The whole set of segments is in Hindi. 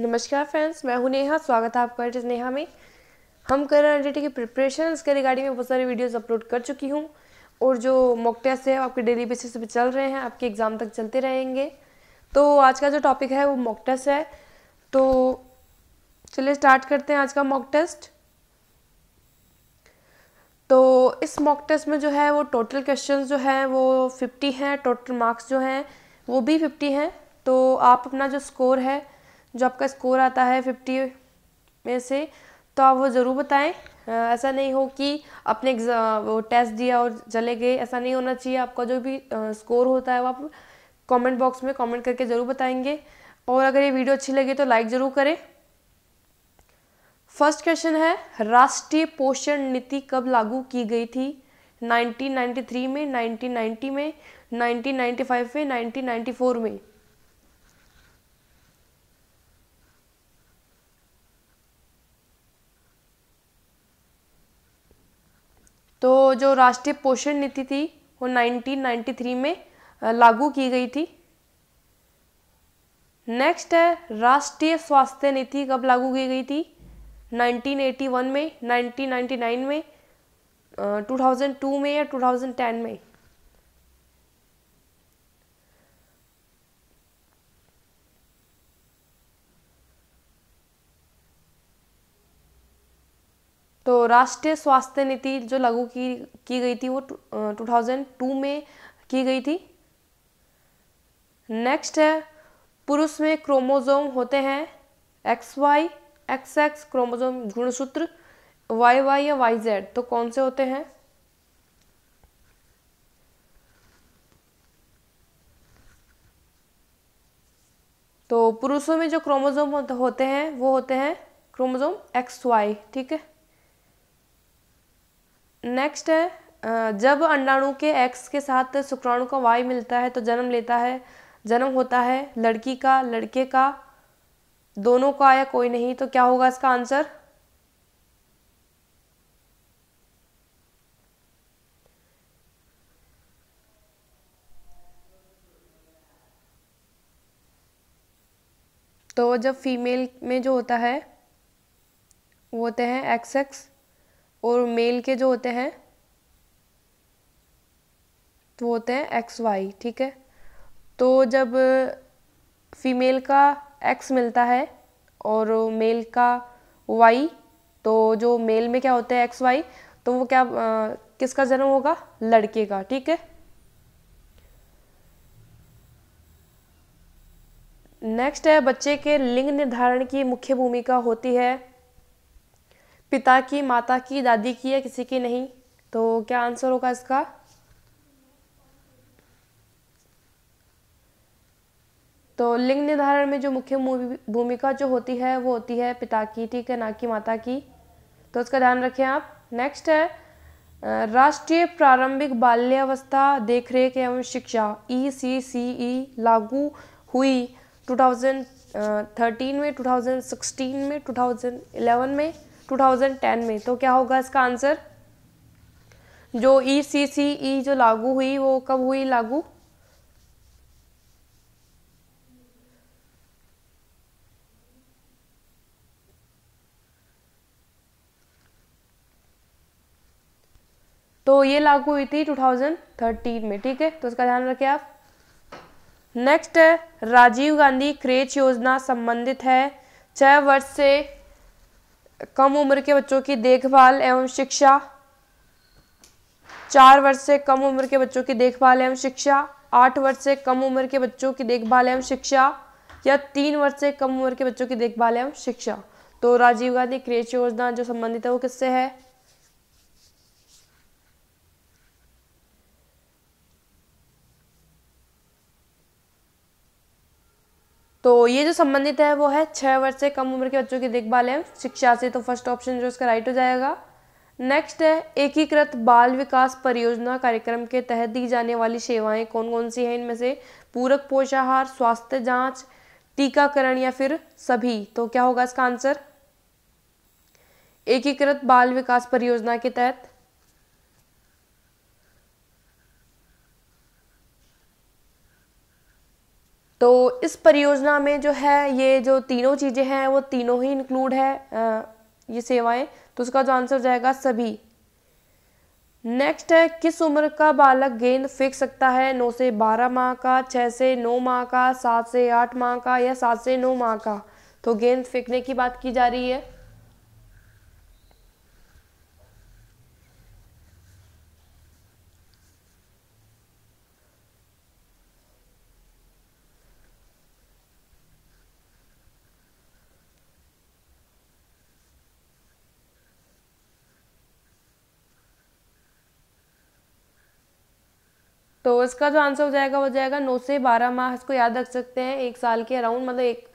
नमस्कार फ्रेंड्स मैं हूं नेहा स्वागत है आपका इस नेहा में हम कर रहे हैं की प्रिपरेशन के रिगार्डिंग में बहुत सारे वीडियोस अपलोड कर चुकी हूं और जो मॉक टेस्ट है आपके डेली बेसिस पे चल रहे हैं आपके एग्ज़ाम तक चलते रहेंगे तो आज का जो टॉपिक है वो मॉक टेस्ट है तो चलिए स्टार्ट करते हैं आज का मॉक टेस्ट तो इस मॉक टेस्ट में जो है वो टोटल क्वेश्चन जो है वो फिफ्टी हैं टोटल मार्क्स जो हैं वो भी फिफ्टी हैं तो आप अपना जो स्कोर है जो आपका स्कोर आता है फिफ्टी में से तो आप वो ज़रूर बताएं ऐसा नहीं हो कि आपने वो टेस्ट दिया और चले गए ऐसा नहीं होना चाहिए आपका जो भी स्कोर होता है वो आप कमेंट बॉक्स में कमेंट करके ज़रूर बताएंगे और अगर ये वीडियो अच्छी लगी तो लाइक ज़रूर करें फर्स्ट क्वेश्चन है राष्ट्रीय पोषण नीति कब लागू की गई थी 1993 में 1990 में 1995 में 1994 में तो जो राष्ट्रीय पोषण नीति थी वो 1993 में लागू की गई थी नेक्स्ट है राष्ट्रीय स्वास्थ्य नीति कब लागू की गई थी 1981 में 1999 में 2002 में या 2010 में तो राष्ट्रीय स्वास्थ्य नीति जो लागू की की गई थी वो टू थाउजेंड टू में की गई थी नेक्स्ट है पुरुष में क्रोमोजोम होते हैं X Y X X chromosome गुणसूत्र वाई वाई या वाई जेड तो कौन से होते हैं तो पुरुषों में जो क्रोमोजोम होते हैं वो होते हैं क्रोमोजोम एक्स वाई ठीक है नेक्स्ट है जब अंडाणु के एक्स के साथ शुक्राणु का वाई मिलता है तो जन्म लेता है जन्म होता है लड़की का लड़के का दोनों का या कोई नहीं तो क्या होगा इसका आंसर तो जब फीमेल में जो होता है वो होते हैं एक्स एक्स और मेल के जो होते हैं तो होते हैं एक्स वाई ठीक है तो जब फीमेल का एक्स मिलता है और मेल का वाई तो जो मेल में क्या होता है एक्स वाई तो वो क्या आ, किसका जन्म होगा लड़के का ठीक है नेक्स्ट है बच्चे के लिंग निर्धारण की मुख्य भूमिका होती है पिता की माता की दादी की या किसी की नहीं तो क्या आंसर होगा इसका तो लिंग निर्धारण में जो मुख्य भूमिका जो होती है वो होती है पिता की ठीक है ना कि माता की तो उसका ध्यान रखें आप नेक्स्ट है राष्ट्रीय प्रारंभिक बाल्यावस्था देखरेख एवं शिक्षा ई सी सी ई लागू हुई 2013 में 2016 में 2011 में 2010 में तो क्या होगा इसका आंसर जो ई सी सी ई जो लागू हुई वो कब हुई लागू तो ये लागू हुई थी 2013 में ठीक है तो इसका ध्यान रखें आप नेक्स्ट है राजीव गांधी क्रेच योजना संबंधित है छह वर्ष से कम उम्र के बच्चों की देखभाल एवं शिक्षा चार वर्ष से कम उम्र के बच्चों की देखभाल एवं शिक्षा आठ वर्ष से कम उम्र के बच्चों की देखभाल एवं शिक्षा या तीन वर्ष से कम उम्र के बच्चों की देखभाल एवं शिक्षा तो राजीव गांधी कृषि योजना जो संबंधित है वो किससे है तो ये जो संबंधित है वो है छः वर्ष से कम उम्र के बच्चों की देखभाल एवं शिक्षा से तो फर्स्ट ऑप्शन जो इसका राइट हो जाएगा नेक्स्ट है एकीकृत बाल विकास परियोजना कार्यक्रम के तहत दी जाने वाली सेवाएं कौन कौन सी हैं इनमें से पूरक पोषाहार स्वास्थ्य जांच टीकाकरण या फिर सभी तो क्या होगा इसका आंसर एकीकृत बाल विकास परियोजना के तहत तो इस परियोजना में जो है ये जो तीनों चीज़ें हैं वो तीनों ही इंक्लूड है ये सेवाएं तो उसका जो आंसर जाएगा सभी नेक्स्ट है किस उम्र का बालक गेंद फेंक सकता है नौ से बारह माह का छः से नौ माह का सात से आठ माह का या सात से नौ माह का तो गेंद फेंकने की बात की जा रही है तो इसका जो आंसर हो जाएगा वो जाएगा नौ से बारह माह इसको याद रख सकते हैं एक साल के अराउंड मतलब एक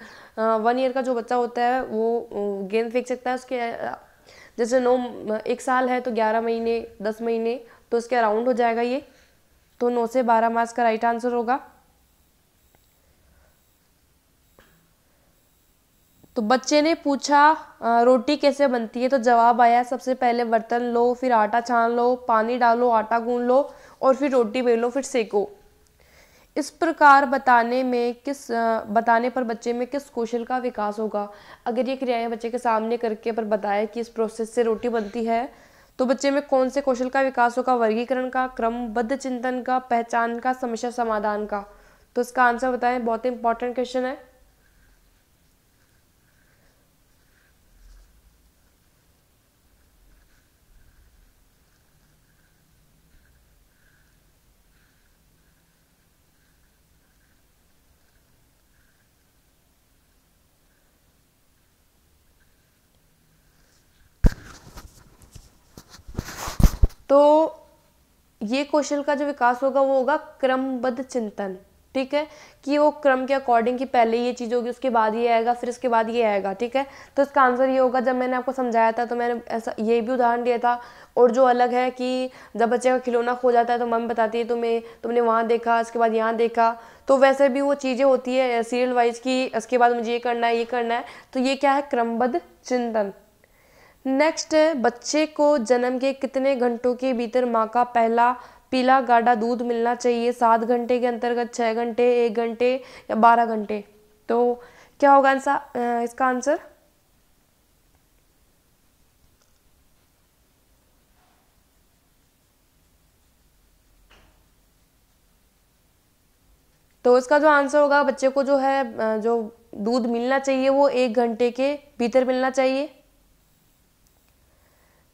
वन ईयर का जो बच्चा होता है वो गेंद फेंक सकता है उसके जैसे नौ एक साल है तो ग्यारह महीने दस महीने तो उसके अराउंड हो जाएगा ये तो नौ से बारह माह का राइट आंसर होगा तो बच्चे ने पूछा रोटी कैसे बनती है तो जवाब आया सबसे पहले बर्तन लो फिर आटा छान लो पानी डालो आटा गूंद लो और फिर रोटी बेलो फिर सेको इस प्रकार बताने में किस बताने पर बच्चे में किस कौशल का विकास होगा अगर ये क्रियाएं बच्चे के सामने करके पर बताया कि इस प्रोसेस से रोटी बनती है तो बच्चे में कौन से कौशल का विकास होगा वर्गीकरण का क्रमबद्ध चिंतन का पहचान का समस्या समाधान का तो इसका आंसर बताएं बहुत इंपॉर्टेंट क्वेश्चन है तो ये कौशल का जो विकास होगा वो होगा क्रमबद्ध चिंतन ठीक है कि वो क्रम के अकॉर्डिंग की पहले ये चीज़ होगी उसके बाद ये आएगा फिर उसके बाद ये आएगा ठीक है तो इसका आंसर ये होगा जब मैंने आपको समझाया था तो मैंने ऐसा ये भी उदाहरण दिया था और जो अलग है कि जब बच्चे का खिलौना खो जाता है तो मम्मी बताती है तुम्हें तुमने वहाँ देखा इसके बाद यहाँ देखा तो वैसे भी वो चीज़ें होती है सीरियल वाइज कि उसके बाद मुझे ये करना है ये करना है तो ये क्या है क्रमबद्ध चिंतन नेक्स्ट है बच्चे को जन्म के कितने घंटों के भीतर माँ का पहला पीला गाढ़ा दूध मिलना चाहिए सात घंटे के अंतर्गत छः घंटे एक घंटे या बारह घंटे तो क्या होगा आंसर इसका आंसर तो इसका जो आंसर होगा बच्चे को जो है जो दूध मिलना चाहिए वो एक घंटे के भीतर मिलना चाहिए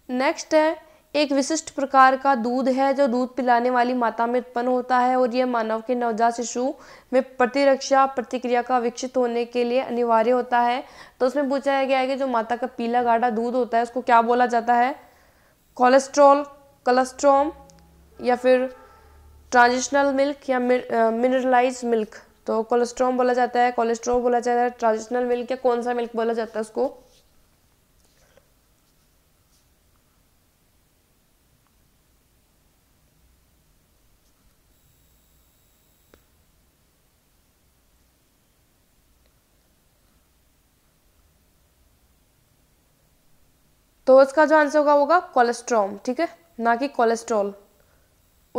नेक्स्ट है एक विशिष्ट प्रकार का दूध है जो दूध पिलाने वाली माता में उत्पन्न होता है और यह मानव के नवजात शिशु में प्रतिरक्षा प्रतिक्रिया का विकसित होने के लिए अनिवार्य होता है तो उसमें पूछा गया है कि जो माता का पीला गाढ़ा दूध होता है उसको क्या बोला जाता है कोलेस्ट्रॉल कोलेस्ट्रोम या फिर ट्रांजिशनल मिल्क या मिनरलाइज मिल्क तो कोलेस्ट्रोम बोला जाता है कोलेस्ट्रोल बोला जाता है ट्रांजिशनल मिल्क या कौन सा मिल्क बोला जाता है उसको तो इसका जो आंसर होगा होगा कोलेस्ट्रॉम ठीक है ना कि कोलेस्ट्रॉल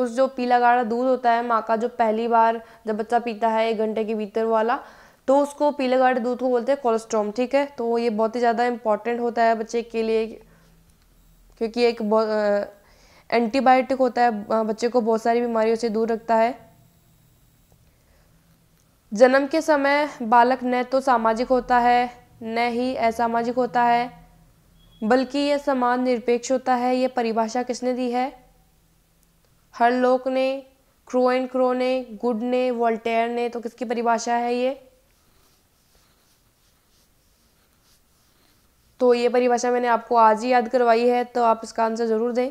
उस जो पीला गाढ़ा दूध होता है माँ का जो पहली बार जब बच्चा पीता है एक घंटे के भीतर वाला तो उसको पीले गाढ़े दूध को बोलते हैं कोलेस्ट्रॉम ठीक है तो ये बहुत ही ज़्यादा इम्पॉर्टेंट होता है बच्चे के लिए क्योंकि एक एंटीबायोटिक होता है बच्चे को बहुत सारी बीमारियों से दूर रखता है जन्म के समय बालक न तो सामाजिक होता है न ही असामाजिक होता है बल्कि यह समान निरपेक्ष होता है यह परिभाषा किसने दी है हर लोक ने क्रो एंड क्रो ने गुड ने वॉल्टेयर ने तो किसकी परिभाषा है ये तो ये परिभाषा मैंने आपको आज ही याद करवाई है तो आप इसका आंसर ज़रूर दें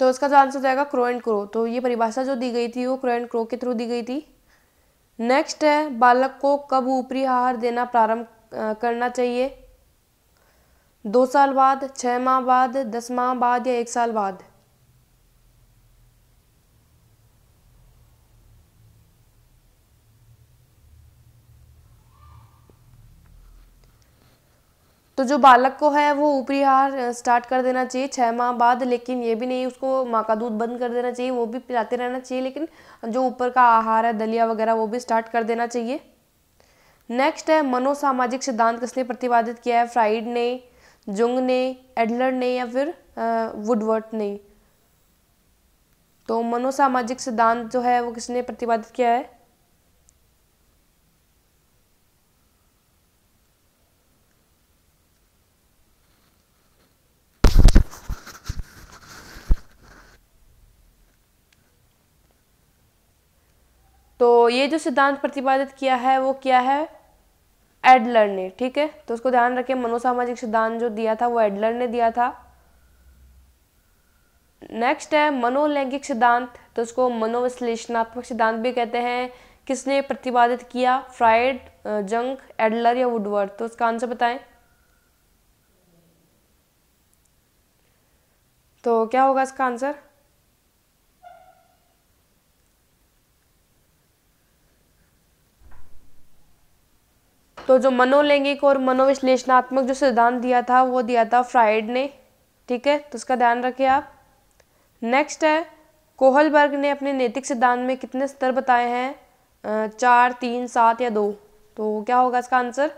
तो इसका जो आंसर जाएगा क्रो एंड क्रो तो ये परिभाषा जो दी गई थी वो क्रो एंड क्रो के थ्रू दी गई थी नेक्स्ट है बालक को कब ऊपरी आहार देना प्रारंभ करना चाहिए दो साल बाद छः माह बाद दस माह बाद या एक साल बाद तो जो बालक को है वो ऊपरी आहार स्टार्ट कर देना चाहिए छः माह बाद लेकिन ये भी नहीं उसको माँ का दूध बंद कर देना चाहिए वो भी पिलाते रहना चाहिए लेकिन जो ऊपर का आहार है दलिया वगैरह वो भी स्टार्ट कर देना चाहिए नेक्स्ट है मनोसामाजिक सिद्धांत किसने प्रतिपादित किया है फ्राइड ने जुंग ने एडलर ने या फिर वुडवर्ट ने तो मनोसामाजिक सिद्धांत जो है वो किसने प्रतिपादित किया है ये जो सिद्धांत प्रतिपादित किया है वो क्या है एडलर ने ठीक है तो उसको ध्यान रखें मनोसामाजिक सिद्धांत जो दिया था वो एडलर ने दिया था नेक्स्ट है मनोलैंगिक सिद्धांत तो उसको मनोविश्लेषणात्मक सिद्धांत भी कहते हैं किसने प्रतिपादित किया फ्राइड जंग एडलर या वुडवर्थ तो उसका आंसर बताएं तो क्या होगा इसका आंसर तो जो मनोलैंगिक और मनोविश्लेषणात्मक जो सिद्धांत दिया था वो दिया था फ्राइड ने ठीक है तो उसका ध्यान रखिए आप नेक्स्ट है कोहलबर्ग ने अपने नैतिक सिद्धांत में कितने स्तर बताए हैं चार तीन सात या दो तो क्या होगा इसका आंसर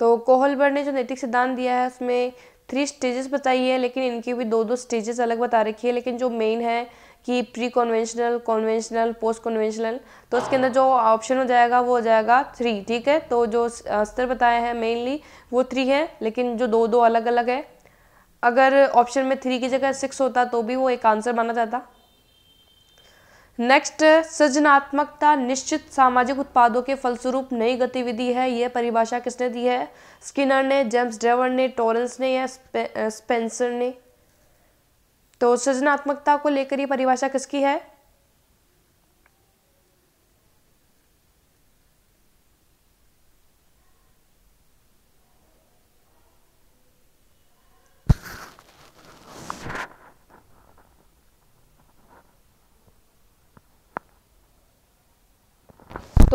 तो कोहलबर ने जो नैतिक सिद्धांत दिया है उसमें थ्री स्टेजेस बताई है लेकिन इनकी भी दो दो स्टेजेस अलग बता रखी है लेकिन जो मेन है कि preconventional conventional postconventional तो उसके अंदर जो ऑप्शन हो जाएगा वो हो जाएगा थ्री ठीक है तो जो स्तर बताया है मेनली वो थ्री है लेकिन जो दो दो अलग अलग है अगर ऑप्शन में थ्री की जगह सिक्स होता तो भी वो एक आंसर माना जाता नेक्स्ट सृजनात्मकता निश्चित सामाजिक उत्पादों के फलस्वरूप नई गतिविधि है यह परिभाषा किसने दी है स्किनर ने जेम्स ड्रेवर ने टॉरेंस ने या स्पेंसर ने तो सृजनात्मकता को लेकर यह परिभाषा किसकी है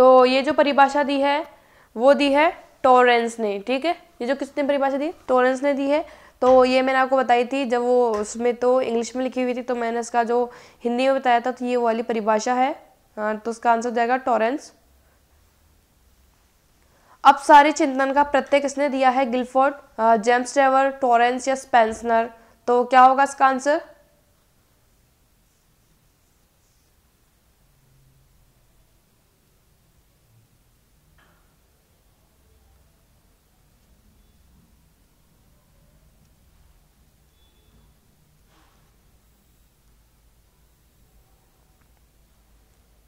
तो ये जो परिभाषा दी है वो दी है टोरेंस ने ठीक है ये जो किसने परिभाषा दी टोरेंस ने दी है तो ये मैंने आपको बताई थी जब वो उसमें तो इंग्लिश में लिखी हुई थी तो मैंने इसका जो हिंदी में बताया था तो ये वाली परिभाषा है हाँ तो उसका आंसर जाएगा टोरेंस अब सारे चिंतन का प्रत्यय किसने दिया है गिलफोर्ड जेम्स ट्रेवर टोरेंस या स्पेंसनर तो क्या होगा इसका आंसर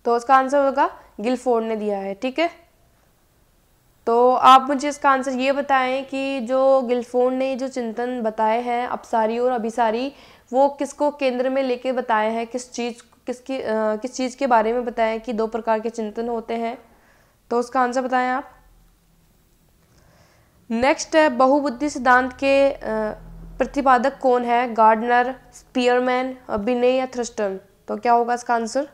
तो उसका आंसर होगा गिलफोर्ड ने दिया है ठीक है तो आप मुझे इसका आंसर ये बताएं कि जो गिलफोर्ड ने जो चिंतन बताए हैं अपसारी और अभिसारी वो किसको केंद्र में लेके बताए हैं किस चीज़ किसकी किस चीज़ के बारे में बताएं कि दो प्रकार के चिंतन होते हैं तो उसका आंसर बताएं आप नेक्स्ट है बहुबुद्धि सिद्धांत के प्रतिपादक कौन है गार्डनर स्पीयरमैन अभिनय या थ्रस्टन तो क्या होगा इसका आंसर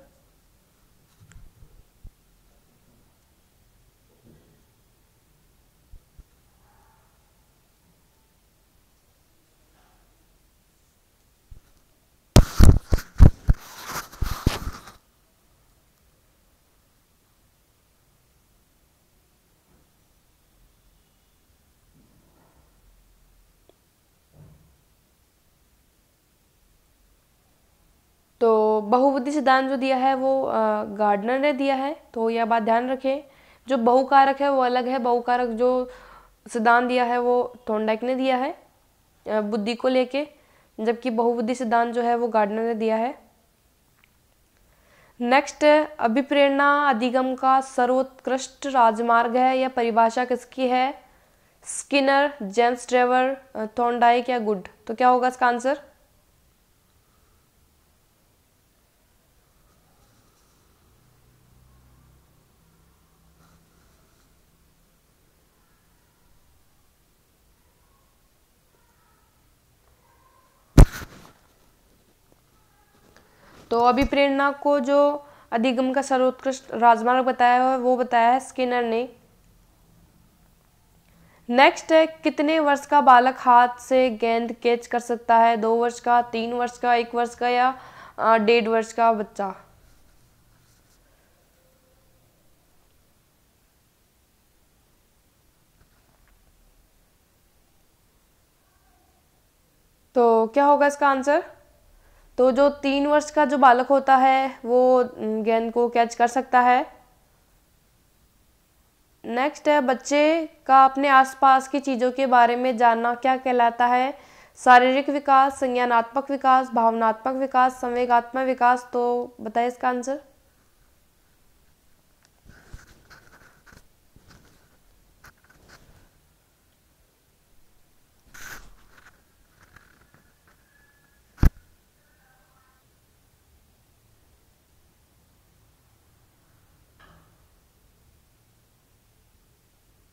बहुबुद्धि सिद्धांत जो दिया है वो गार्डनर ने दिया है तो यह बात ध्यान रखें जो बहुकारक है वो अलग है बहुकारक जो सिद्धांत दिया है वो थोंडाइक ने दिया है बुद्धि को लेके जबकि बहुबुद्धि सिद्धांत जो है वो गार्डनर ने दिया है नेक्स्ट अभिप्रेरणा अधिगम का सर्वोत्कृष्ट राजमार्ग है यह परिभाषा किसकी है स्किनर जेम्स ट्रेवर थोंडाइक या गुड तो क्या होगा इसका आंसर तो अभी प्रेरणा को जो अधिगम का सर्वोत्कृष्ट राजमार्ग बताया है वो बताया है स्किनर ने नेक्स्ट है कितने वर्ष का बालक हाथ से गेंद कैच कर सकता है दो वर्ष का तीन वर्ष का एक वर्ष का या डेढ़ वर्ष का बच्चा तो क्या होगा इसका आंसर तो जो तीन वर्ष का जो बालक होता है वो गेंद को कैच कर सकता है नेक्स्ट है बच्चे का अपने आसपास की चीज़ों के बारे में जानना क्या कहलाता है शारीरिक विकास संज्ञानात्मक विकास भावनात्मक विकास संवेगात्मक विकास तो बताए इसका आंसर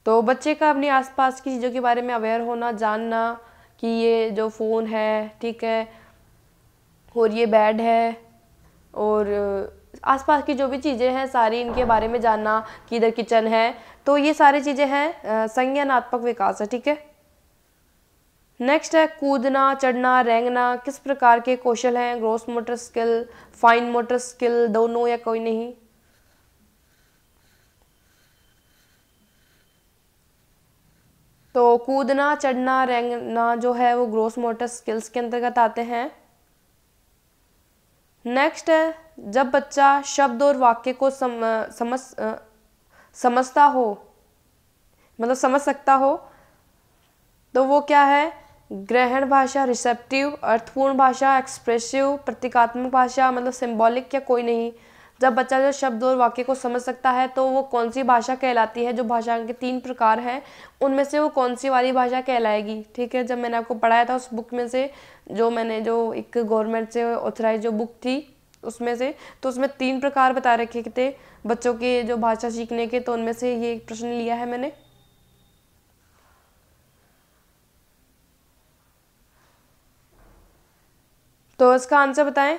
तो बच्चे का अपने आसपास की चीज़ों के बारे में अवेयर होना जानना कि ये जो फ़ोन है ठीक है और ये बेड है और आसपास की जो भी चीज़ें हैं सारी इनके बारे में जानना कि इधर किचन है तो ये सारी चीज़ें हैं संज्ञानात्मक विकास है ठीक है नेक्स्ट है कूदना चढ़ना रेंगना किस प्रकार के कौशल हैं gross motor skill fine motor skill दोनों या कोई नहीं तो कूदना चढ़ना रेंगना जो है वो ग्रोस मोटर स्किल्स के अंतर्गत आते हैं नेक्स्ट है जब बच्चा शब्द और वाक्य को सम, समझ समझता हो मतलब समझ सकता हो तो वो क्या है ग्रहण भाषा रिसेप्टिव अर्थपूर्ण भाषा एक्सप्रेसिव प्रतीकात्मक भाषा मतलब सिंबॉलिक या कोई नहीं जब बच्चा जो शब्द और वाक्य को समझ सकता है तो वो कौन सी भाषा कहलाती है जो भाषा के तीन प्रकार हैं उनमें से वो कौन सी वाली भाषा कहलाएगी ठीक है जब मैंने आपको पढ़ाया था उस बुक में से जो मैंने जो एक गवर्नमेंट से ऑथराइज जो बुक थी उसमें से तो उसमें तीन प्रकार बता रखे थे बच्चों के जो भाषा सीखने के तो उनमें से ये प्रश्न लिया है मैंने तो इसका आंसर बताएं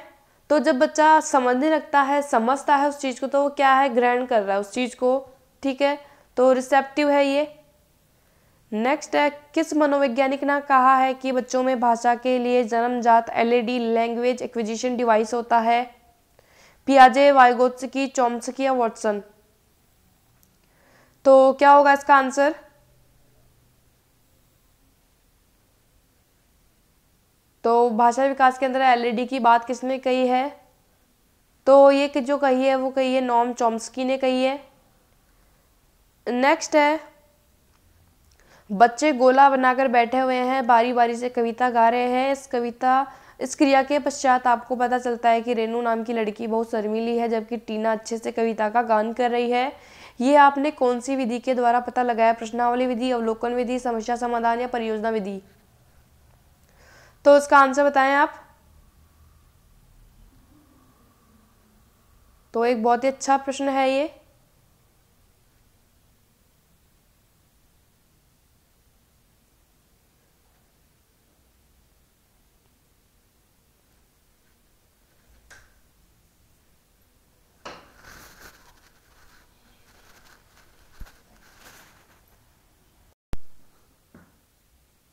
तो जब बच्चा समझने लगता है समझता है उस चीज़ को तो वो क्या है ग्रहण कर रहा है उस चीज़ को ठीक है तो रिसेप्टिव है ये नेक्स्ट है किस मनोवैज्ञानिक ने कहा है कि बच्चों में भाषा के लिए जन्मजात एलईडी लैंग्वेज एक्विजिशन डिवाइस होता है पियाजे वायगोत्सकी चौमसकी या वॉटसन तो क्या होगा इसका आंसर तो भाषा विकास के अंदर एलईडी की बात किसने कही है तो ये कि जो कही है वो कही है नॉम चॉम्स्की ने कही है नेक्स्ट है बच्चे गोला बनाकर बैठे हुए हैं बारी बारी से कविता गा रहे हैं इस कविता इस क्रिया के पश्चात आपको पता चलता है कि रेनू नाम की लड़की बहुत शर्मीली है जबकि टीना अच्छे से कविता का गान कर रही है ये आपने कौन सी विधि के द्वारा पता लगाया प्रश्नावली विधि अवलोकन विधि समस्या समाधान या परियोजना विधि तो उसका आंसर बताएं आप तो एक बहुत ही अच्छा प्रश्न है ये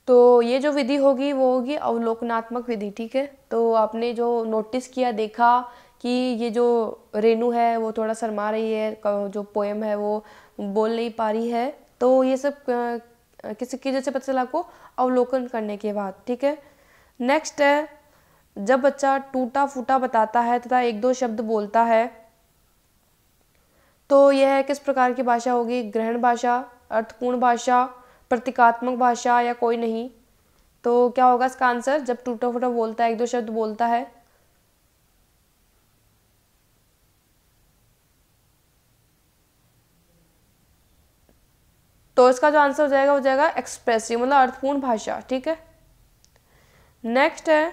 तो ये जो विधि होगी वो होगी अवलोकनात्मक विधि ठीक है तो आपने जो नोटिस किया देखा कि ये जो रेनू है वो थोड़ा शर्मा रही है जो पोएम है वो बोल नहीं पा रही है तो ये सब किसी की जैसे पता चला आपको अवलोकन करने के बाद ठीक है नेक्स्ट है जब बच्चा टूटा फूटा बताता है तथा एक दो शब्द बोलता है तो यह है किस प्रकार की भाषा होगी ग्रहण भाषा अर्थपूर्ण भाषा प्रतीकात्मक भाषा या कोई नहीं तो क्या होगा इसका आंसर जब टूटा फूटा बोलता है एक दो शब्द बोलता है तो इसका जो आंसर हो जाएगा हो जाएगा एक्सप्रेसिव मतलब अर्थपूर्ण भाषा ठीक है नेक्स्ट है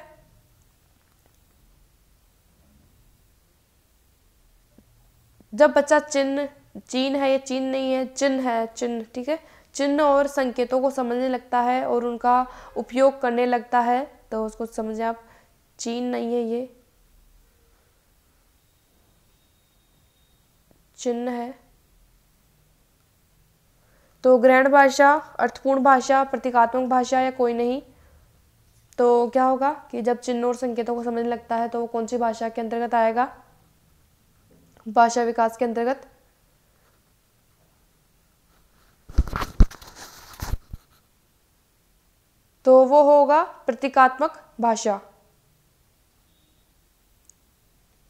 जब बच्चा चिन्ह चीन है या चीन नहीं है चिन्ह है चिन्ह ठीक है चिन्ह और संकेतों को समझने लगता है और उनका उपयोग करने लगता है तो उसको समझें आप चीन नहीं है ये चिन्ह है तो ग्रहण भाषा अर्थपूर्ण भाषा प्रतीकात्मक भाषा या कोई नहीं तो क्या होगा कि जब चिन्ह और संकेतों को समझने लगता है तो वो कौन सी भाषा के अंतर्गत आएगा भाषा विकास के अंतर्गत तो वो होगा प्रतीकात्मक भाषा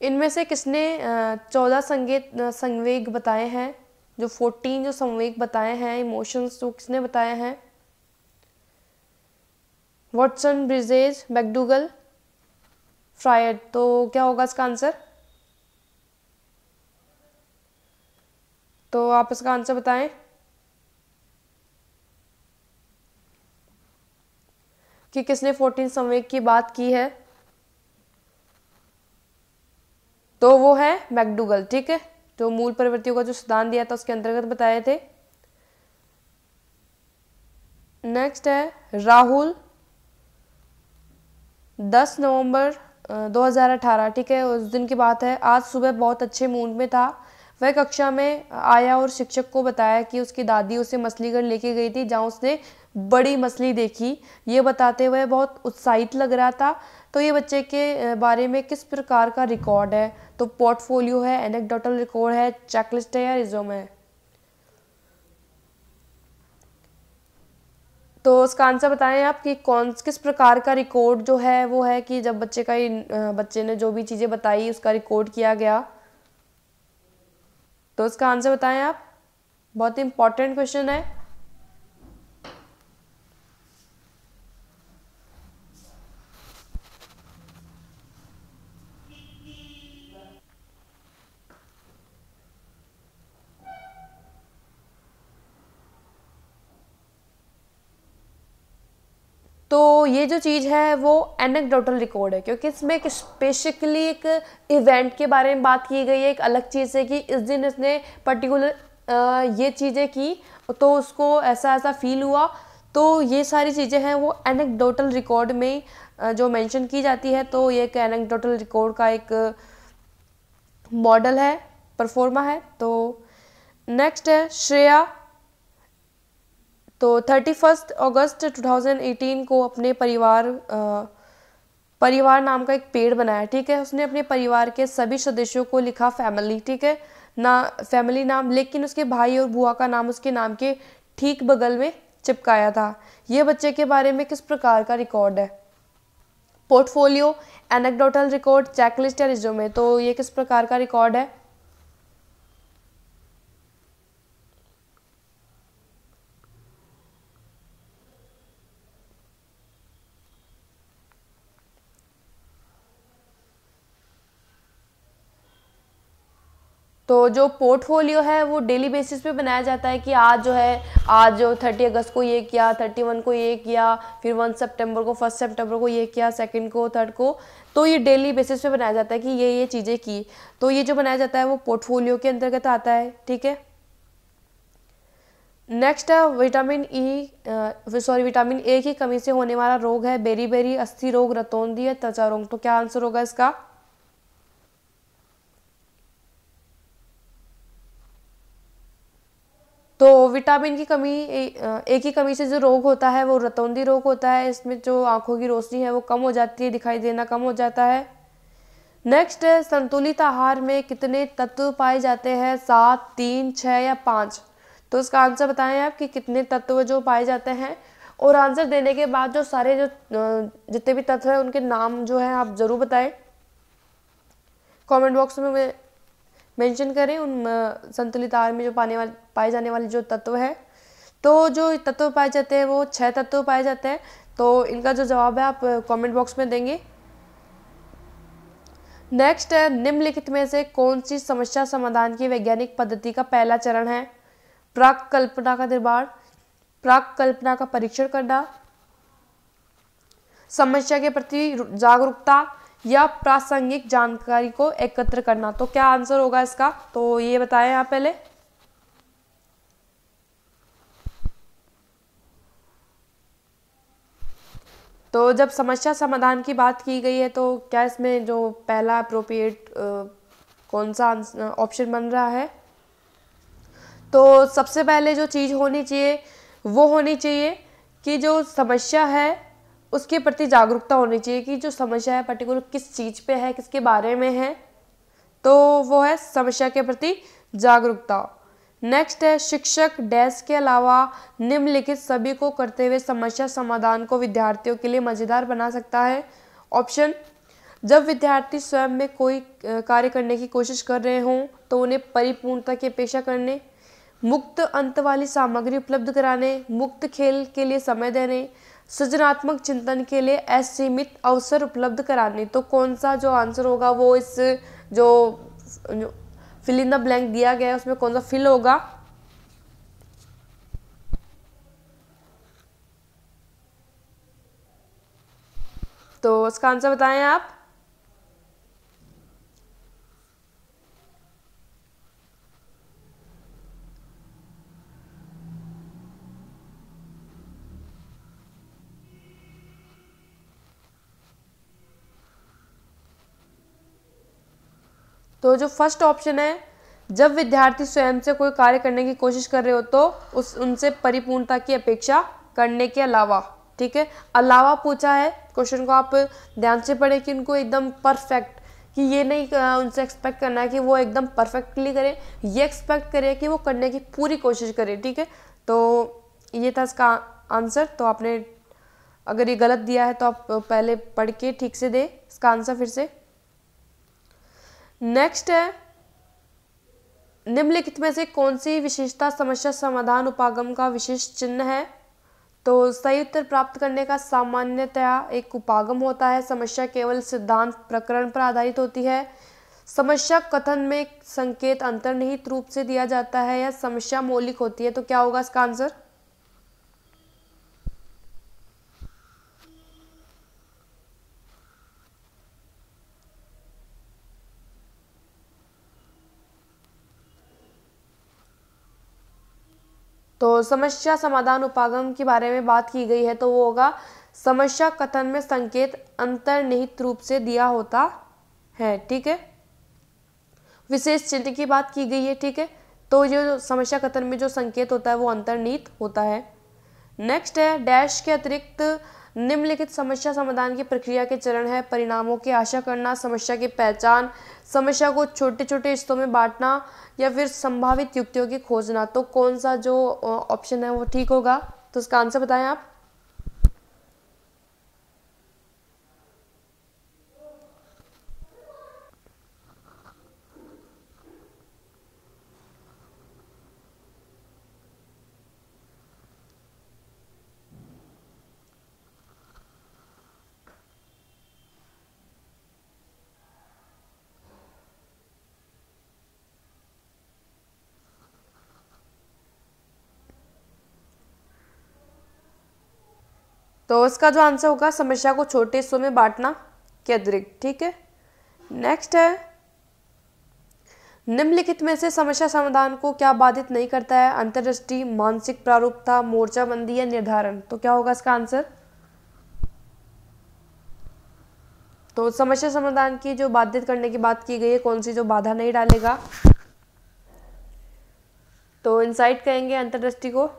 इनमें से किसने चौदह संगीत संवेग बताए हैं जो फोर्टीन जो संवेग बताए हैं इमोशंस जो किसने बताए हैं वॉटसन ब्रिजेज मैकडूगल फ्रायड तो क्या होगा इसका आंसर तो आप इसका आंसर बताएं कि किसने फोर्टीन संवेग की बात की है तो वो है मैकडूगल ठीक है तो मूल प्रवृत्तियों का जो सिद्धांत दिया था उसके अंतर्गत बताए थे नेक्स्ट है राहुल 10 नवंबर 2018 ठीक है उस दिन की बात है आज सुबह बहुत अच्छे मूड में था वह कक्षा में आया और शिक्षक को बताया कि उसकी दादी उसे मछलीगढ़ लेके गई थी जहाँ उसने बड़ी मछली देखी ये बताते हुए बहुत उत्साहित लग रहा था तो ये बच्चे के बारे में किस प्रकार का रिकॉर्ड है तो पोर्टफोलियो है एनेकडोटल रिकॉर्ड है चेकलिस्ट है या रिज्यूम है तो उसका आंसर बताएं आप कि कौन किस प्रकार का रिकॉर्ड जो है वो है कि जब बच्चे का बच्चे ने जो भी चीज़ें बताई उसका रिकॉर्ड किया गया तो उसका आंसर बताएं आप बहुत ही इंपॉर्टेंट क्वेश्चन है तो ये जो चीज़ है वो एनेक्डोटल रिकॉर्ड है क्योंकि इसमें एक स्पेसिफिकली एक इवेंट के बारे में बात की गई है एक अलग चीज़ है कि इस दिन इसने पर्टिकुलर ये चीज़ें की तो उसको ऐसा ऐसा फील हुआ तो ये सारी चीज़ें हैं वो एनेक्डोटल रिकॉर्ड में जो मेंशन की जाती है तो ये एक एनेक्डोटल रिकॉर्ड का एक मॉडल है परफॉर्मा है तो नेक्स्ट है श्रेया तो थर्टी फर्स्ट अगस्त एटीन को अपने परिवार आ, परिवार नाम का एक पेड़ बनाया ठीक है उसने अपने परिवार के सभी सदस्यों को लिखा फैमिली ठीक है ना फैमिली नाम लेकिन उसके भाई और बुआ का नाम उसके नाम के ठीक बगल में चिपकाया था ये बच्चे के बारे में किस प्रकार का रिकॉर्ड है पोर्टफोलियो एनेक्डोटल रिकॉर्ड चेकलिस्ट या रिज्यूमे तो ये किस प्रकार का रिकॉर्ड है तो जो पोर्टफोलियो है वो डेली बेसिस पे बनाया जाता है कि आज जो है आज जो थर्टी अगस्त को ये किया थर्टी वन को ये किया फिर वन सितंबर को फर्स्ट सितंबर को ये किया सेकंड को थर्ड को तो ये डेली बेसिस पे बनाया जाता है कि ये ये चीज़ें की तो ये जो बनाया जाता है वो पोर्टफोलियो के अंतर्गत आता है ठीक है नेक्स्ट है vitamin E sorry vitamin A की कमी से होने वाला रोग है बेरी बेरी अस्थि रोग रतौंदी है त्वचा रोग तो क्या आंसर होगा इसका तो विटामिन की कमी ए, ही कमी से जो रोग होता है वो रतौंदी रोग होता है इसमें जो आँखों की रोशनी है वो कम हो जाती है दिखाई देना कम हो जाता है नेक्स्ट संतुलित आहार में कितने तत्व पाए जाते हैं सात तीन छः या पाँच तो उसका आंसर बताएं आप कि कितने तत्व जो पाए जाते हैं और आंसर देने के बाद जो सारे जो जितने भी तत्व हैं उनके नाम जो है आप ज़रूर बताएं कमेंट बॉक्स में मेंशन करें उन संतुलित आहार में जो पाने वाले पाए जाने वाले जो तत्व है तो जो तत्व पाए जाते हैं वो छह तत्व पाए जाते हैं तो इनका जो जवाब है आप कमेंट बॉक्स में देंगे नेक्स्ट है निम्नलिखित में से कौन सी समस्या समाधान की वैज्ञानिक पद्धति का पहला चरण है प्राक कल्पना का निर्माण प्राक कल्पना का परीक्षण करना समस्या के प्रति जागरूकता या प्रासंगिक जानकारी को एकत्र करना तो क्या आंसर होगा इसका तो ये बताएं आप पहले तो जब समस्या समाधान की बात की गई है तो क्या इसमें जो पहला अप्रोप्रिएट कौन सा ऑप्शन बन रहा है तो सबसे पहले जो चीज़ होनी चाहिए वो होनी चाहिए कि जो समस्या है उसके प्रति जागरूकता होनी चाहिए कि जो समस्या है पर्टिकुलर किस चीज़ पे है किसके बारे में है तो वो है समस्या के प्रति जागरूकता नेक्स्ट है शिक्षक डेस्क के अलावा निम्नलिखित सभी को करते हुए समस्या समाधान को विद्यार्थियों के लिए मज़ेदार बना सकता है ऑप्शन जब विद्यार्थी स्वयं में कोई कार्य करने की कोशिश कर रहे हों तो उन्हें परिपूर्णता की अपेक्षा करने मुक्त अंत वाली सामग्री उपलब्ध कराने मुक्त खेल के लिए समय देने सृजनात्मक चिंतन के लिए असीमित अवसर उपलब्ध कराने तो कौन सा जो आंसर होगा वो इस जो फिल इन द ब्लैंक दिया गया है उसमें कौन सा फिल होगा तो उसका आंसर बताएं आप तो जो फर्स्ट ऑप्शन है जब विद्यार्थी स्वयं से कोई कार्य करने की कोशिश कर रहे हो तो उस उनसे परिपूर्णता की अपेक्षा करने के अलावा ठीक है अलावा पूछा है क्वेश्चन को आप ध्यान से पढ़ें कि उनको एकदम परफेक्ट कि ये नहीं उनसे एक्सपेक्ट करना है कि वो एकदम परफेक्टली करें ये एक्सपेक्ट करें कि वो करने की पूरी कोशिश करें ठीक है तो ये था इसका आंसर तो आपने अगर ये गलत दिया है तो आप पहले पढ़ के ठीक से दें इसका आंसर फिर से नेक्स्ट है निम्नलिखित में से कौन सी विशेषता समस्या समाधान उपागम का विशेष चिन्ह है तो सही उत्तर प्राप्त करने का सामान्यतया एक उपागम होता है समस्या केवल सिद्धांत प्रकरण पर आधारित होती है समस्या कथन में संकेत अंतर्निहित रूप से दिया जाता है या समस्या मौलिक होती है तो क्या होगा इसका आंसर तो समस्या समाधान उपागम के बारे में बात की गई है तो वो होगा समस्या कथन में संकेत अंतर्निहित रूप से दिया होता है ठीक है विशेष चिन्ह की बात की गई है ठीक है तो ये जो समस्या कथन में जो संकेत होता है वो अंतर्निहित होता है नेक्स्ट है डैश के अतिरिक्त निम्नलिखित समस्या समाधान की प्रक्रिया के चरण है परिणामों की आशा करना समस्या की पहचान समस्या को छोटे छोटे हिस्सों में बांटना या फिर संभावित युक्तियों की खोजना तो कौन सा जो ऑप्शन है वो ठीक होगा तो उसका आंसर बताएं आप तो इसका जो आंसर होगा समस्या को छोटे हिस्सों में बांटना के अतिरिक्त ठीक है नेक्स्ट है निम्नलिखित में से समस्या समाधान को क्या बाधित नहीं करता है अंतरदृष्टि मानसिक प्रारूपता मोर्चाबंदी या निर्धारण तो क्या होगा इसका आंसर तो समस्या समाधान की जो बाधित करने की बात की गई है कौन सी जो बाधा नहीं डालेगा तो इनसाइट कहेंगे अंतरदृष्टि को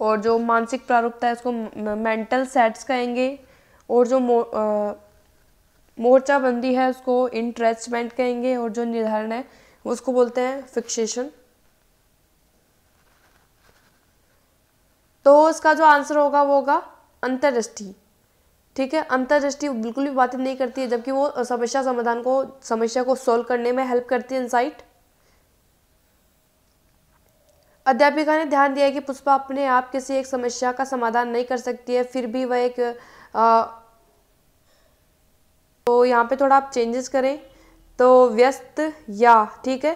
और जो मानसिक प्रारूपता है उसको मेंटल सेट्स कहेंगे और जो मो, मोर्चाबंदी है उसको इंटरेस्टमेंट कहेंगे और जो निर्धारण है उसको बोलते हैं फिक्सेशन तो इसका जो आंसर होगा वो होगा अंतरदृष्टि ठीक है अंतरदृष्टि बिल्कुल भी बातें नहीं करती है जबकि वो समस्या समाधान को समस्या को सॉल्व करने में हेल्प करती है इनसाइट अध्यापिका ने ध्यान दिया कि पुष्पा अपने आप किसी एक समस्या का समाधान नहीं कर सकती है फिर भी वह एक आ, तो यहाँ पे थोड़ा आप चेंजेस करें तो व्यस्त या ठीक है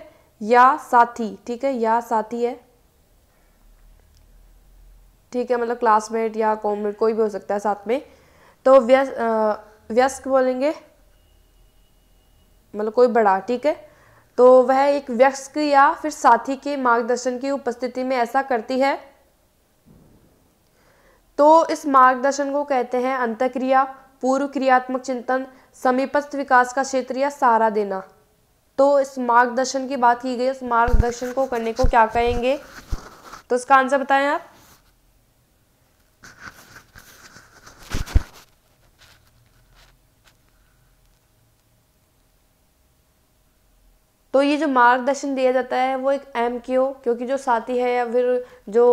या साथी ठीक है या साथी है ठीक है मतलब क्लासमेट या कॉमरेड कोई भी हो सकता है साथ में तो व्यस्त व्यस्क बोलेंगे मतलब कोई बड़ा ठीक है तो वह एक व्यक्ष या फिर साथी के मार्गदर्शन की उपस्थिति में ऐसा करती है तो इस मार्गदर्शन को कहते हैं अंतक्रिया पूर्व क्रियात्मक चिंतन समीपस्थ विकास का क्षेत्र या सहारा देना तो इस मार्गदर्शन की बात की गई उस मार्गदर्शन को करने को क्या कहेंगे तो इसका आंसर बताएं आप तो ये जो मार्गदर्शन दिया जाता है वो एक एम क्योंकि जो साथी है या फिर जो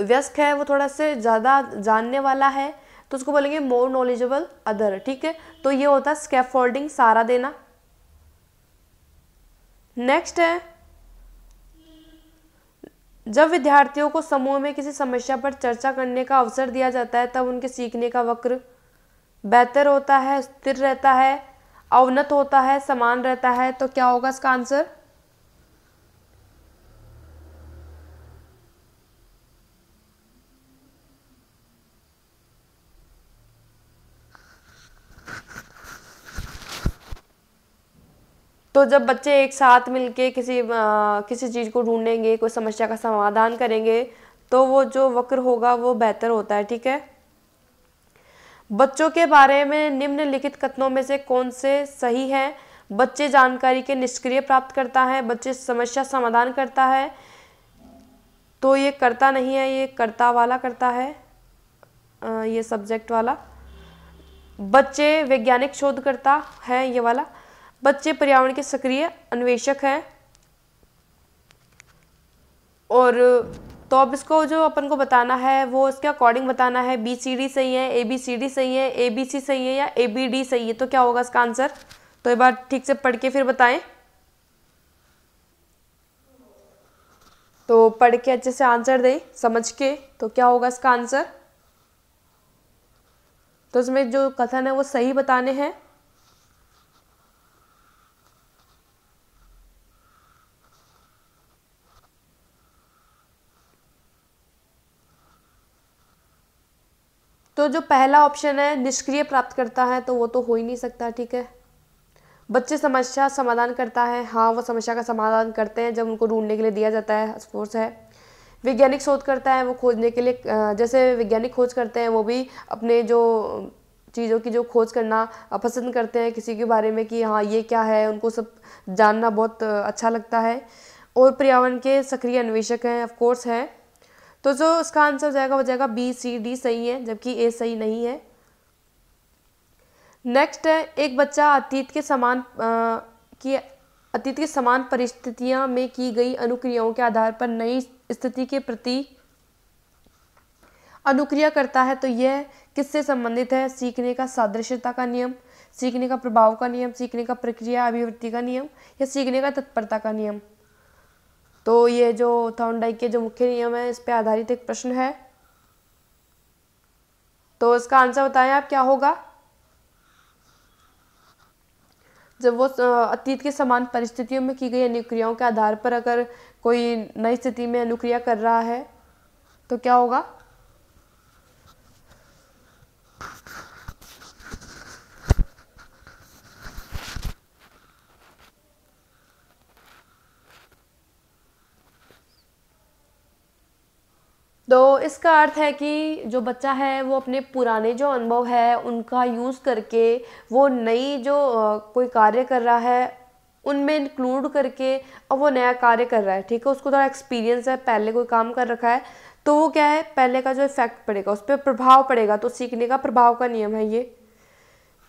व्यस्क है वो थोड़ा से ज़्यादा जानने वाला है तो उसको बोलेंगे मोर नॉलेजेबल अदर ठीक है तो ये होता है स्कैफोल्डिंग सारा देना नेक्स्ट है जब विद्यार्थियों को समूह में किसी समस्या पर चर्चा करने का अवसर दिया जाता है तब उनके सीखने का वक्र बेहतर होता है स्थिर रहता है अवनत होता है समान रहता है तो क्या होगा इसका आंसर तो जब बच्चे एक साथ मिलके किसी आ, किसी चीज़ को ढूंढेंगे कोई समस्या का समाधान करेंगे तो वो जो वक्र होगा वो बेहतर होता है ठीक है बच्चों के बारे में निम्नलिखित कथनों में से कौन से सही हैं बच्चे जानकारी के निष्क्रिय प्राप्त करता है बच्चे समस्या समाधान करता है तो ये करता नहीं है ये करता वाला करता है आ, ये सब्जेक्ट वाला बच्चे वैज्ञानिक शोध करता है ये वाला बच्चे पर्यावरण के सक्रिय अन्वेषक हैं और तो अब इसको जो अपन को बताना है वो इसके अकॉर्डिंग बताना है बी सी डी सही है ए बी सी डी सही है ए बी सी सही है या ए बी डी सही है तो क्या होगा इसका आंसर तो एक बार ठीक से पढ़ के फिर बताएं तो पढ़ के अच्छे से आंसर दें समझ के तो क्या होगा इसका आंसर तो इसमें जो कथन है वो सही बताने हैं तो जो पहला ऑप्शन है निष्क्रिय प्राप्त करता है तो वो तो हो ही नहीं सकता ठीक है बच्चे समस्या समाधान करता है हाँ वो समस्या का समाधान करते हैं जब उनको ढूंढने के लिए दिया जाता है स्पोर्ट्स है वैज्ञानिक शोध करता है वो खोजने के लिए जैसे वैज्ञानिक खोज करते हैं वो भी अपने जो चीज़ों की जो खोज करना पसंद करते हैं किसी के बारे में कि हाँ ये क्या है उनको सब जानना बहुत अच्छा लगता है और पर्यावरण के सक्रिय अन्वेषक हैं ऑफकोर्स हैं तो जो इसका आंसर हो जाएगा वो जाएगा बी सी डी सही है जबकि ए सही नहीं है नेक्स्ट है एक बच्चा अतीत के समान की अतीत के समान परिस्थितियां में की गई अनुक्रियाओं के आधार पर नई स्थिति के प्रति अनुक्रिया करता है तो यह किससे संबंधित है सीखने का सादृश्यता का नियम सीखने का प्रभाव का नियम सीखने का प्रक्रिया अभिवृत्ति का नियम या सीखने का तत्परता का नियम तो ये जो थाउंडाई के जो मुख्य नियम है इस पर आधारित एक प्रश्न है तो इसका आंसर बताएं आप क्या होगा जब वो अतीत के समान परिस्थितियों में की गई अनुक्रियाओं के आधार पर अगर कोई नई स्थिति में अनुक्रिया कर रहा है तो क्या होगा तो इसका अर्थ है कि जो बच्चा है वो अपने पुराने जो अनुभव है उनका यूज़ करके वो नई जो कोई कार्य कर रहा है उनमें इंक्लूड करके और वो नया कार्य कर रहा है ठीक है उसको थोड़ा एक्सपीरियंस है पहले कोई काम कर रखा है तो वो क्या है पहले का जो इफेक्ट पड़ेगा उस पर प्रभाव पड़ेगा तो सीखने का प्रभाव का नियम है ये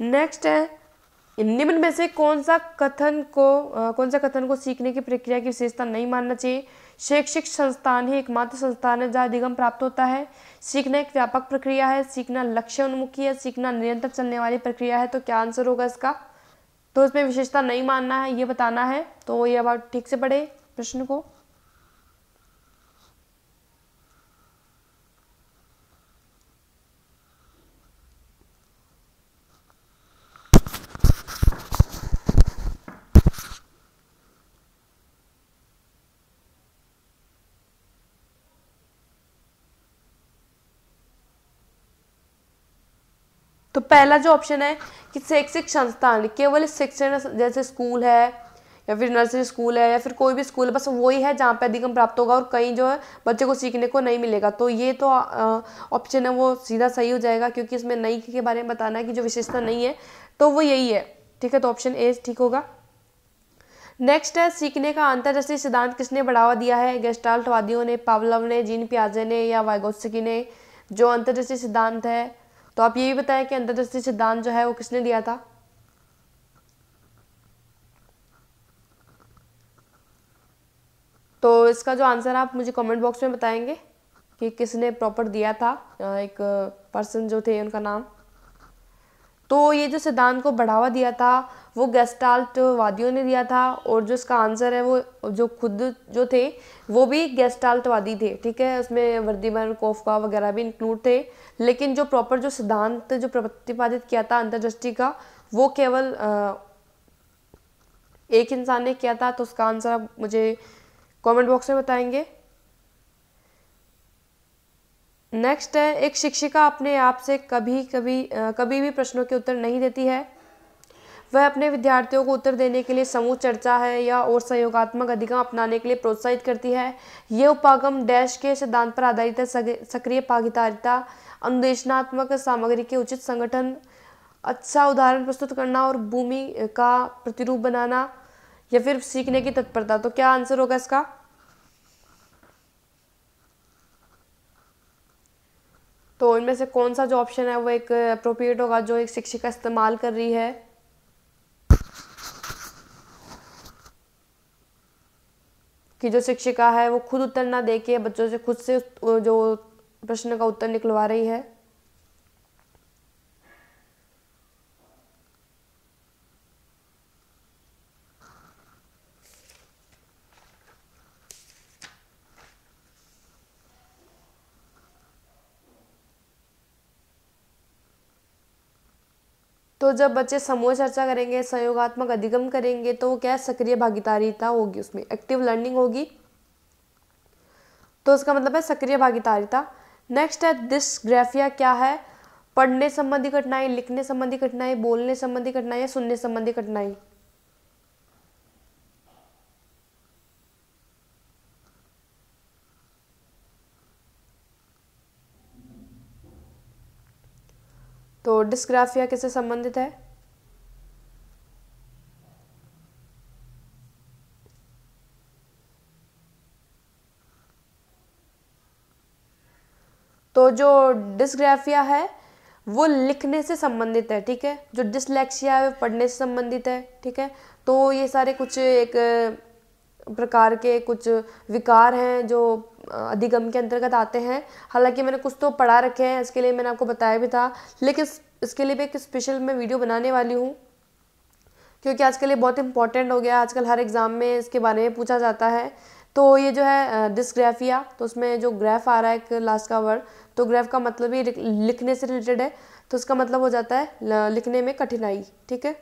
नेक्स्ट है निम्न में से कौन सा कथन को कौन सा कथन को सीखने की प्रक्रिया की विशेषता नहीं मानना चाहिए शैक्षिक संस्थान ही एकमात्र संस्थान है जहाँ अधिगम प्राप्त होता है सीखना एक व्यापक प्रक्रिया है सीखना लक्ष्य उन्मुखी है सीखना निरंतर चलने वाली प्रक्रिया है तो क्या आंसर होगा इसका तो इसमें विशेषता नहीं मानना है ये बताना है तो ये अब ठीक से पढ़े प्रश्न को तो पहला जो ऑप्शन है कि शैक्षिक संस्थान केवल शिक्षण जैसे स्कूल है या फिर नर्सरी स्कूल है या फिर कोई भी स्कूल बस वही है जहाँ पे अधिगम प्राप्त होगा और कहीं जो है बच्चे को सीखने को नहीं मिलेगा तो ये तो ऑप्शन है वो सीधा सही हो जाएगा क्योंकि इसमें नई के बारे में बताना है कि जो विशेषता नहीं है तो वो यही है ठीक है तो ऑप्शन ए ठीक होगा नेक्स्ट है सीखने का अंतर्राष्ट्रीय सिद्धांत किसने बढ़ावा दिया है गेस्टाल्टवादियों ने पावलव ने जीन प्याजे ने या वाइगोत्सकी ने जो अंतर्राष्ट्रीय सिद्धांत है तो आप ये भी बताएं कि अंतर्दृष्टि सिद्धांत जो है वो किसने दिया था तो इसका जो आंसर आप मुझे कमेंट बॉक्स में बताएंगे कि किसने प्रॉपर दिया था एक पर्सन जो थे उनका नाम तो ये जो सिद्धांत को बढ़ावा दिया था वो वादियों ने दिया था और जो इसका आंसर है वो जो खुद जो थे वो भी वादी थे ठीक है उसमें वर्दीमर कोफका वगैरह भी इंक्लूड थे लेकिन जो प्रॉपर जो सिद्धांत जो प्रतिपादित किया था अंतर्दृष्टि का वो केवल एक इंसान ने किया था तो उसका आंसर आप मुझे कमेंट बॉक्स में बताएंगे नेक्स्ट है एक शिक्षिका अपने आप से कभी कभी कभी भी प्रश्नों के उत्तर नहीं देती है वह अपने विद्यार्थियों को उत्तर देने के लिए समूह चर्चा है या और सहयोगात्मक अधिगम अपनाने के लिए प्रोत्साहित करती है ये उपागम डैश के सिद्धांत पर आधारित है सक्रिय भागीदारिता अनुदेशनात्मक सामग्री के उचित संगठन अच्छा उदाहरण प्रस्तुत करना और भूमि का प्रतिरूप बनाना या फिर सीखने की तत्परता तो क्या आंसर होगा इसका तो इनमें से कौन सा जो ऑप्शन है वो एक अप्रोप्रिएट होगा जो एक शिक्षिका इस्तेमाल कर रही है कि जो शिक्षिका है वो खुद उत्तर ना दे के बच्चों से खुद से जो प्रश्न का उत्तर निकलवा रही है तो जब बच्चे समूह चर्चा करेंगे सहयोगात्मक अधिगम करेंगे तो क्या सक्रिय भागीदारीता होगी उसमें एक्टिव लर्निंग होगी तो उसका मतलब है सक्रिय भागीदारीता नेक्स्ट है डिस्ग्राफिया क्या है पढ़ने संबंधी कठिनाई लिखने संबंधी कठिनाई बोलने संबंधी कठिनाई या सुनने संबंधी कठिनाई तो डिस्ग्राफिया किससे संबंधित है तो जो डिस्ग्राफिया है वो लिखने से संबंधित है ठीक है जो डिसलेक्सिया है पढ़ने से संबंधित है ठीक है तो ये सारे कुछ एक प्रकार के कुछ विकार हैं जो अधिगम के अंतर्गत आते हैं हालांकि मैंने कुछ तो पढ़ा रखे हैं इसके लिए मैंने आपको बताया भी था लेकिन इसके लिए भी एक स्पेशल मैं वीडियो बनाने वाली हूँ क्योंकि आज के लिए बहुत इंपॉर्टेंट हो गया आजकल हर एग्ज़ाम में इसके बारे में पूछा जाता है तो ये जो है डिस्ग्राफिया तो उसमें जो ग्रैफ आ रहा है एक लास्ट का वर्ड तो ग्रैफ का मतलब ही लिखने से रिलेटेड है तो उसका मतलब हो जाता है लिखने में कठिनाई ठीक है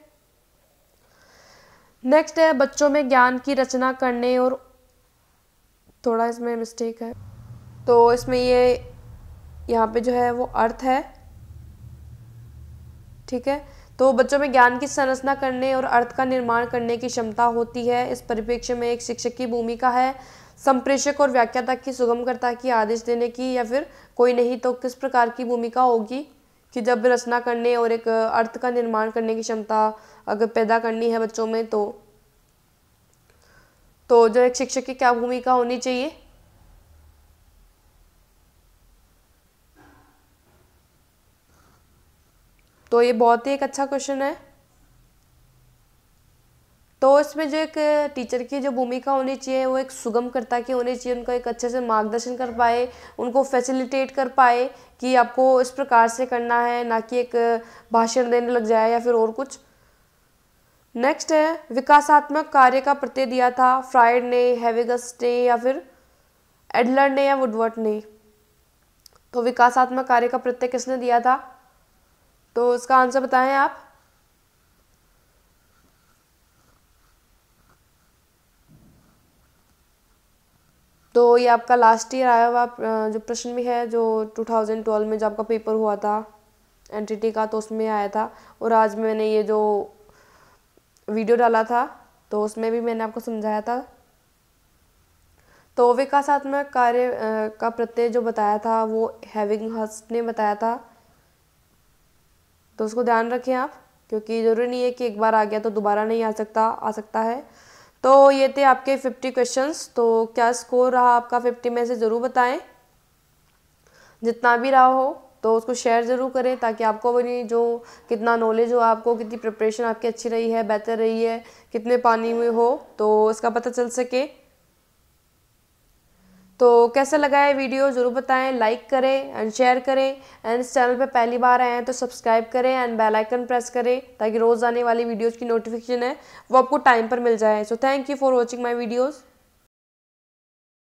नेक्स्ट है बच्चों में ज्ञान की रचना करने और थोड़ा इसमें मिस्टेक है तो इसमें ये यहाँ पे जो है वो अर्थ है ठीक है तो बच्चों में ज्ञान की संरचना करने और अर्थ का निर्माण करने की क्षमता होती है इस परिप्रेक्ष्य में एक शिक्षक की भूमिका है संप्रेषक और व्याख्याता की सुगमकर्ता की आदेश देने की या फिर कोई नहीं तो किस प्रकार की भूमिका होगी कि जब रचना करने और एक अर्थ का निर्माण करने की क्षमता अगर पैदा करनी है बच्चों में तो तो जो एक शिक्षक की क्या भूमिका होनी चाहिए तो ये बहुत ही एक अच्छा क्वेश्चन है तो इसमें जो एक टीचर की जो भूमिका होनी चाहिए वो एक सुगमकर्ता की होनी चाहिए उनका एक अच्छे से मार्गदर्शन कर पाए उनको फैसिलिटेट कर पाए कि आपको इस प्रकार से करना है ना कि एक भाषण देने लग जाए या फिर और कुछ नेक्स्ट है विकासात्मक कार्य का प्रत्यय दिया था फ्राइड ने हैविगस ने या फिर एडलर ने या वुडवर्ट ने तो विकासात्मक कार्य का प्रत्यय किसने दिया था तो इसका आंसर बताएं आप तो ये आपका लास्ट ईयर आया हुआ जो प्रश्न भी है जो 2012 में जो आपका पेपर हुआ था एनटीटी का तो उसमें आया था और आज मैंने ये जो वीडियो डाला था तो उसमें भी मैंने आपको समझाया था तो विकासात्मक कार्य का प्रत्यय जो बताया था वो हैविंग हस्ट ने बताया था तो उसको ध्यान रखें आप क्योंकि ज़रूरी नहीं है कि एक बार आ गया तो दोबारा नहीं आ सकता आ सकता है तो ये थे आपके फिफ्टी क्वेश्चंस तो क्या स्कोर रहा आपका फिफ्टी में से ज़रूर बताएं जितना भी रहा हो तो उसको शेयर ज़रूर करें ताकि आपको अपनी जो कितना नॉलेज हो आपको कितनी प्रिपरेशन आपकी अच्छी रही है बेहतर रही है कितने पानी में हो तो इसका पता चल सके तो कैसा लगा है वीडियो ज़रूर बताएं लाइक करें एंड शेयर करें एंड इस चैनल पर पहली बार आए हैं तो सब्सक्राइब करें एंड बेल आइकन प्रेस करें ताकि रोज़ आने वाली वीडियोज़ की नोटिफिकेशन है वो आपको टाइम पर मिल जाए so thank you for watching my videos